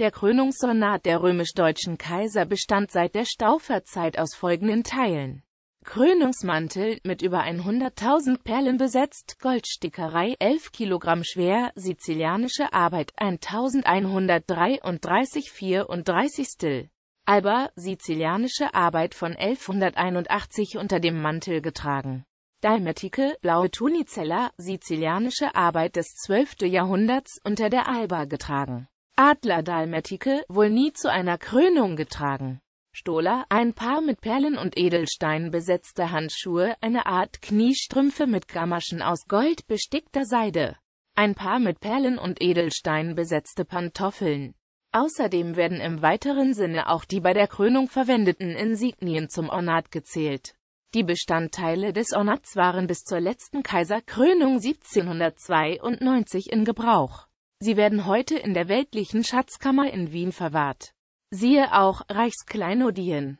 Der Krönungssonat der römisch-deutschen Kaiser bestand seit der Stauferzeit aus folgenden Teilen. Krönungsmantel, mit über 100.000 Perlen besetzt, Goldstickerei, 11 Kilogramm schwer, sizilianische Arbeit, 1133, 34 Still. Alba, sizilianische Arbeit von 1181 unter dem Mantel getragen. Dalmatike, blaue Tunicella, sizilianische Arbeit des 12. Jahrhunderts unter der Alba getragen. Adler-Dalmetike wohl nie zu einer Krönung getragen. Stola, ein Paar mit Perlen und Edelsteinen besetzte Handschuhe, eine Art Kniestrümpfe mit Gamaschen aus Gold bestickter Seide, ein Paar mit Perlen und Edelsteinen besetzte Pantoffeln. Außerdem werden im weiteren Sinne auch die bei der Krönung verwendeten Insignien zum Ornat gezählt. Die Bestandteile des Ornats waren bis zur letzten Kaiserkrönung 1792 in Gebrauch. Sie werden heute in der weltlichen Schatzkammer in Wien verwahrt. Siehe auch Reichskleinodien